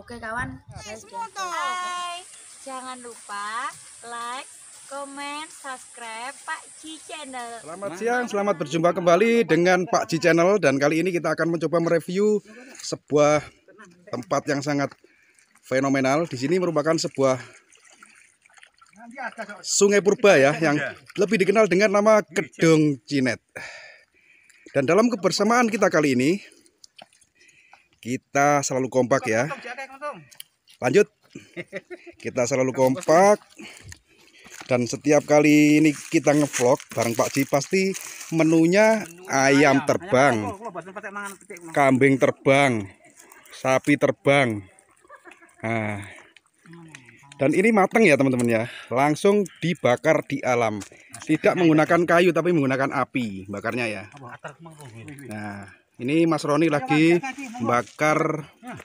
Oke kawan. Jangan lupa like, komen, subscribe Pak C Channel. Selamat siang, selamat berjumpa kembali dengan Pak C Channel dan kali ini kita akan mencoba mereview sebuah tempat yang sangat fenomenal. Di sini merupakan sebuah Sungai Purba ya yang lebih dikenal dengan nama Kedung Cinet. Dan dalam kebersamaan kita kali ini kita selalu kompak ya. Lanjut. Kita selalu kompak. Dan setiap kali ini kita ngevlog bareng Pak Ji pasti menunya ayam terbang, kambing terbang, sapi terbang. Nah, dan ini mateng ya teman-teman ya langsung dibakar di alam tidak menggunakan kayu tapi menggunakan api bakarnya ya nah ini Mas Roni lagi bakar nah,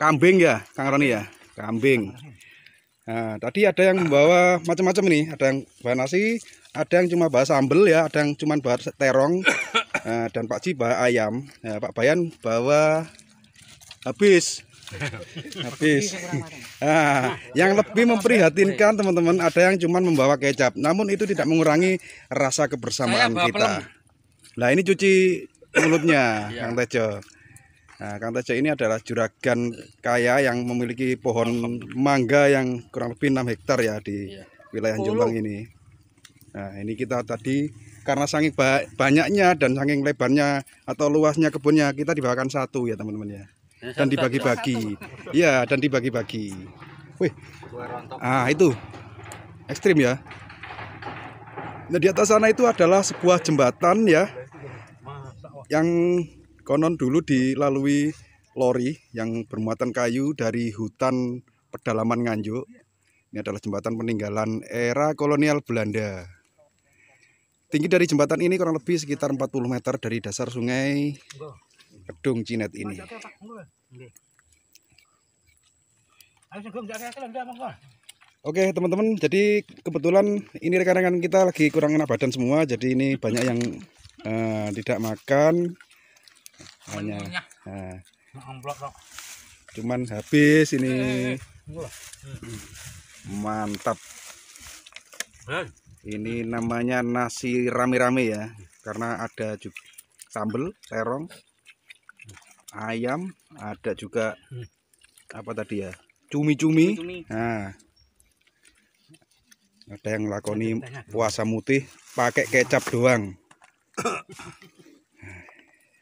kambing ya, Kang Roni ya, kambing. Nah, tadi ada yang membawa macam-macam ini, ada yang bahan nasi, ada yang cuma bawa sambel ya, ada yang cuma bawa terong, nah, dan Pak Ciba ayam. Nah, Pak Bayan bawa habis, habis. Nah, yang lebih memprihatinkan teman-teman ada yang cuma membawa kecap, namun itu tidak mengurangi rasa kebersamaan kita. Nah ini cuci mulutnya iya. Kang Tejo. Nah, Kang Tejo ini adalah juragan kaya yang memiliki pohon mangga yang kurang lebih 6 hektar ya di iya. wilayah Jombang ini. Nah, ini kita tadi karena saking ba banyaknya dan saking lebarnya atau luasnya kebunnya kita dibawakan satu ya teman-teman ya. Eh, dan dibagi-bagi. Iya, dan dibagi-bagi. Wih. Ah, itu. Ekstrim ya. Nah, di atas sana itu adalah sebuah jembatan ya yang konon dulu dilalui lori yang bermuatan kayu dari hutan pedalaman Nganjuk. Ini adalah jembatan peninggalan era kolonial Belanda. Tinggi dari jembatan ini kurang lebih sekitar 40 meter dari dasar sungai Kedung Cinet ini. Oke teman-teman, jadi kebetulan ini rekan-rekan kita lagi kurang enak badan semua, jadi ini banyak yang uh, tidak makan, hanya uh, cuman habis ini eh, hmm. mantap. Ini namanya nasi rame-rame ya, karena ada juga sambel, terong, ayam, ada juga hmm. apa tadi ya, cumi-cumi. Nah ada yang lakoni puasa mutih pakai kecap doang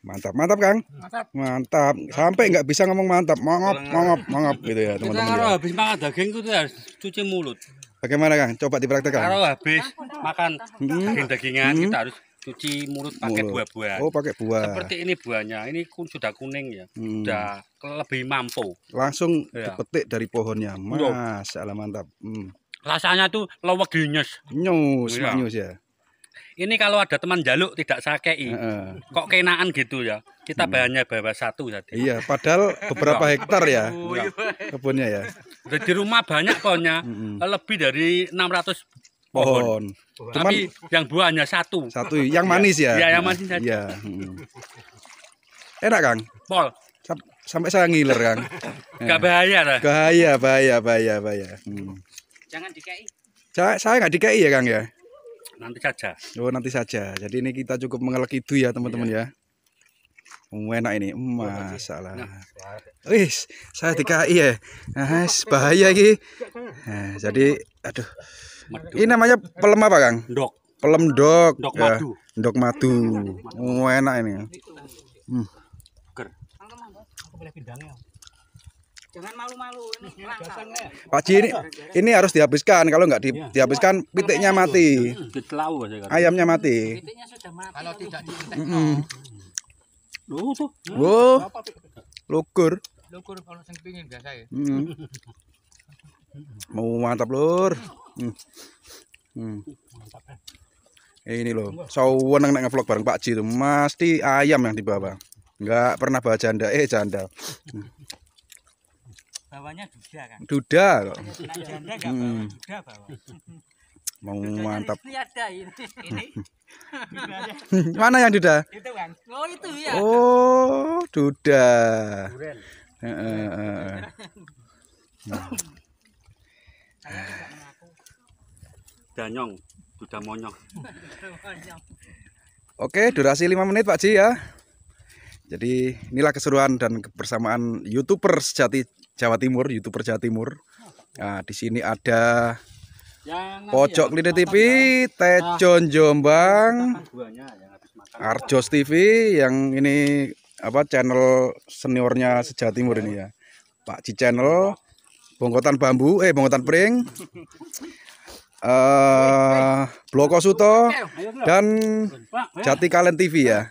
mantap mantap kang mantap mantap sampai nggak bisa ngomong mantap mangap mangap mangap gitu ya teman-teman kalau ya. habis makan daging itu harus ya, cuci mulut bagaimana kang coba dipraktekkan kalau habis makan hmm. daging dagingan hmm. kita harus cuci mulut pakai buah buah oh pakai buah seperti ini buahnya ini kun sudah kuning ya hmm. sudah lebih mampu langsung ya. dipetik dari pohonnya mas alam mantap hmm rasanya tuh lowek ginyes. Nyus, ya. nyus ya. Ini kalau ada teman jaluk tidak sakai, e -e. Kok kenaan gitu ya. Kita iya. bahannya bawa satu tadi. Iya, padahal beberapa iya. hektar ya oh, iya. kebunnya ya. Di rumah banyak pohonnya, lebih dari 600 pohon. pohon. Cuman, Tapi yang buahnya satu. Satu, yang manis ya. Iya, yang manis Iya. Enak, Kang. Pol. Sampai saya ngiler, Kang. Gak eh. bahaya lah. Bahaya, bahaya, bahaya, bahaya. Hmm. Jangan DKI Saya saya nggak DKI ya Kang ya. Nanti saja. Oh nanti saja. Jadi ini kita cukup mengelak itu ya teman-teman iya. ya. Um, enak ini, um, masalah. Nah, wis, saya di ya. Nah, bahaya ini. Nah, jadi, aduh. Ini namanya pelem apa Kang? Dok. Pelem dok. Dok ya. madu. Dok madu. Um, enak ini. Hmm. Jangan malu-malu ini iya, langsung. Ya. Pak Ji ini, ini harus dihabiskan kalau enggak di, ya. dihabiskan iya. pitiknya mati. Iya. Ditelau aja Ayamnya mati. Pitiknya sudah mati. Kalau tidak diintek. Mm hmm. Loh tuh. Oh. Lukur. Lukur kalau sing pingin biasa ya. Mm. Mau mantap lur. Hmm. hmm. Ini loh, so, nek ngevlog bareng Pak Ji itu mesti ayam yang dibawa. Enggak pernah bawa janda, eh janda. Hmm bawahnya duda kan duda kok janda nggak hmm. bawa duda bawa mau mantap ini ada ini, ini. mana yang duda itu kan oh itu ya oh duda nah. danyong duda monyong oke durasi 5 menit pak Ji ya jadi inilah keseruan dan kebersamaan youtuber sejati Jawa Timur, youtuber Jawa Timur. Nah, di sini ada Pojok ya, Lini TV, Tejon Jombang, Arjos TV yang ini apa channel seniornya sejati Timur ini ya. Pak Ci Channel, Bongkotan Bambu, eh Bongkotan Pring. Uh, Bloko Suto dan Jati Kalen TV ya.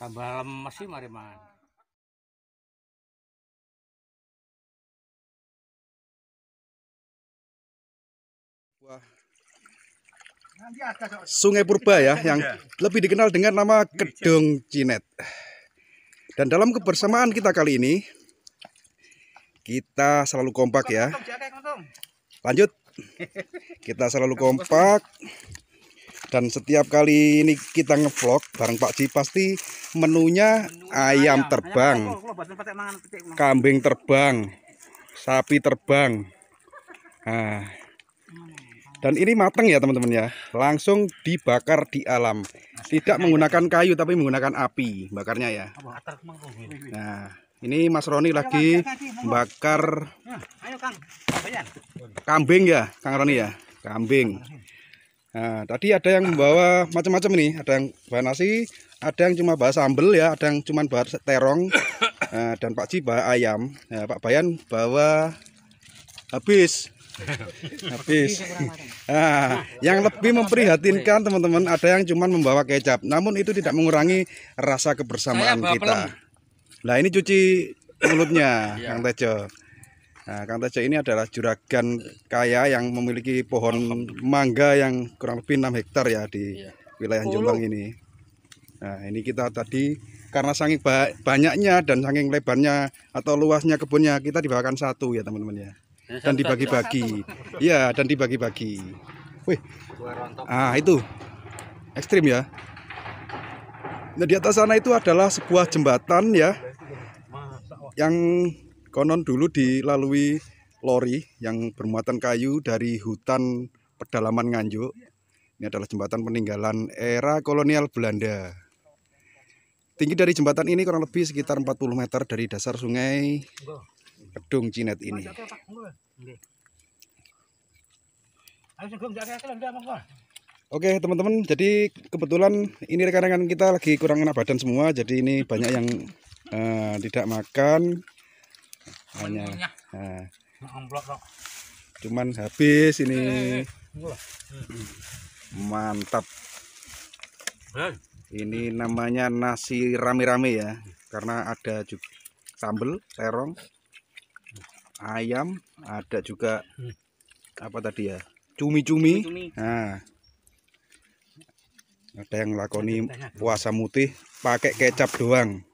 tambah lemes sih mari mangan Sungai Purba ya iya. yang lebih dikenal dengan nama Kedong Cinet. Dan dalam kebersamaan kita kali ini kita selalu kompak ya. Lanjut. Kita selalu kompak dan setiap kali ini kita ngevlog bareng Pak Ji pasti menunya ayam terbang, kambing terbang, sapi terbang. Nah, dan ini mateng ya teman-teman ya. Langsung dibakar di alam. Tidak menggunakan kayu tapi menggunakan api bakarnya ya. Nah, ini Mas Roni lagi bakar kambing ya, Kang Roni ya. Kambing. Nah, tadi ada yang membawa macam-macam ini, ada yang bahan nasi, ada yang cuma bawa sambel ya, ada yang cuma bawa terong, nah, dan Pak Ji bawa ayam. Nah, Pak Bayan bawa habis habis nah, yang lebih memprihatinkan teman-teman ada yang cuma membawa kecap namun itu tidak mengurangi rasa kebersamaan kita nah ini cuci mulutnya iya. Kang Tejo nah Kang Tejo ini adalah juragan kaya yang memiliki pohon mangga yang kurang lebih 6 hektar ya di iya. wilayah Jombang ini nah ini kita tadi karena saking banyaknya dan saking lebarnya atau luasnya kebunnya kita dibawakan satu ya teman-teman ya dan dibagi-bagi. Iya, dan dibagi-bagi. Wih. Ah, itu. Ekstrim ya. Nah, di atas sana itu adalah sebuah jembatan ya. Yang konon dulu dilalui lori yang bermuatan kayu dari hutan pedalaman Nganjuk. Ini adalah jembatan peninggalan era kolonial Belanda. Tinggi dari jembatan ini kurang lebih sekitar 40 meter dari dasar sungai Kedung Cinet ini. Oke teman-teman, jadi kebetulan ini rekan-rekan kita lagi kurang enak badan semua, jadi ini banyak yang uh, tidak makan, hanya uh, cuman habis ini eh, hmm. mantap. Ini namanya nasi rame-rame ya, karena ada juga sambel, terong, ayam ada juga hmm. apa tadi ya cumi-cumi nah ada yang lakoni puasa mutih pakai kecap doang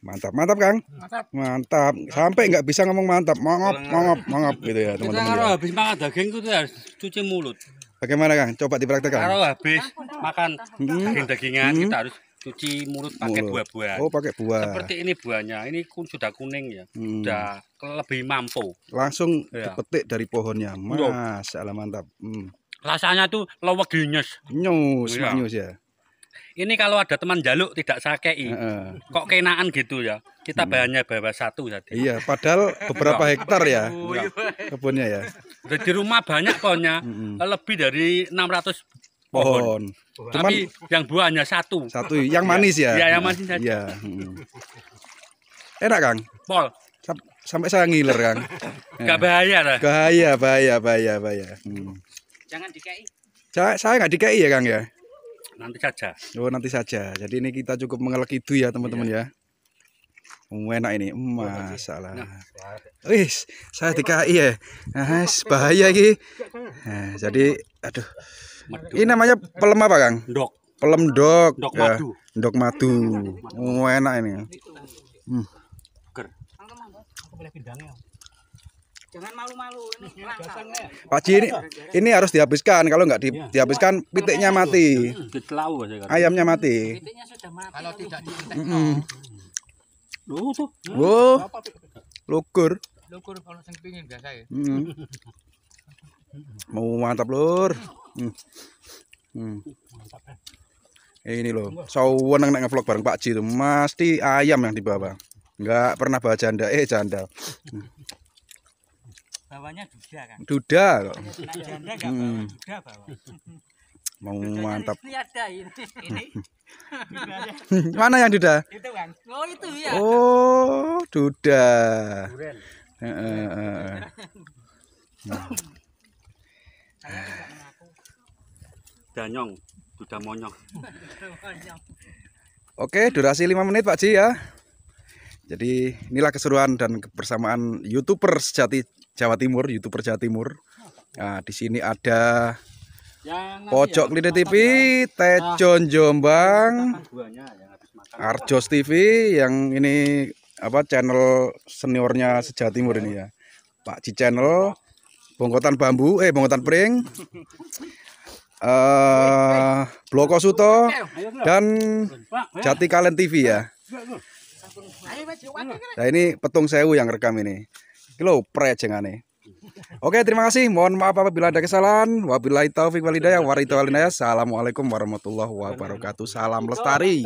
mantap mantap kang mantap, mantap. sampai nggak bisa ngomong mantap mangap mangap mangap gitu ya teman-teman kalau ya. habis makan daging itu harus cuci mulut bagaimana kang coba dipraktekkan kalau habis makan hmm. daging dagingan hmm. kita harus cuci mulut pakai buah buahan Oh, pakai buah. Seperti ini buahnya. Ini kun sudah kuning ya. Hmm. Sudah lebih mampu. Langsung ya. dipetik dari pohonnya. Iya. Mas, ala mantap. Hmm. Rasanya tuh lawak nyus. Nyus, ya. nyus ya. Ini kalau ada teman jaluk tidak E -e. Kok kenaan gitu ya. Kita hmm. bahannya bawa satu tadi. Iya, padahal beberapa iya. hektar ya oh, iya. kebunnya ya. Di rumah banyak pohonnya. Hmm. Lebih dari 600 pohon. pohon. Cuman Tapi yang buah hanya satu. Satu, yang iya. manis ya. Iya, yang manis saja. ya Enak, Kang. Pol. Sam sampai saya ngiler, Kang. Enggak bahaya lah. Bahaya, bahaya, bahaya, bahaya. Hmm. Jangan DKI. Saya saya enggak DKI ya, Kang ya. Nanti saja. Oh, nanti saja. Jadi ini kita cukup mengelak itu ya, teman-teman iya. ya. Oh, enak ini, hmm, masalah. Nah. Wih, saya DKI ya. Nah, bahaya ki Nah, jadi, aduh. Gitu. Ini namanya pelem apa, Kang? Dok. Pelem dok. Dok ya. madu. Dok madu. Oh, enak ini. Hmm. Jangan malu-malu ini Pak Ji ini, ini harus dihabiskan kalau nggak di, ya. dihabiskan pitiknya mati. Iya, iya. Ayamnya mati. Pitiknya sudah mati. Kalau tidak oh. Loh tuh. Loh. Lukur. Lukur kalau sing pingin biasa ya. mau oh, mantap lur hmm. Hmm. ini loh sawan neng ngevlog bareng Pak Ji tuh pasti ayam yang dibawa nggak pernah bawa janda eh janda hmm. bawanya duda kan duda kok hmm. duda mau mantap mana yang duda oh itu ya oh duda Heeh. Danyong, sudah monyong. Oke, durasi 5 menit Pak Ji ya. Jadi inilah keseruan dan kebersamaan youtuber sejati Jawa Timur, youtuber Jawa Timur. Nah, di sini ada Pojok ya, Klinik TV, Tejon Jombang, Arjos TV yang ini apa channel seniornya Sejati Timur ini ya. Pak Ji Channel, bongkotan bambu, eh bongkotan pring, uh, Bloko Suto dan Jati Kalen TV ya. Nah ini petung sewu yang rekam ini. Kilo prejengane. Oke terima kasih. Mohon maaf apabila ada kesalahan. Wabillahi taufiq walidayah Assalamualaikum warahmatullahi wabarakatuh. Salam lestari.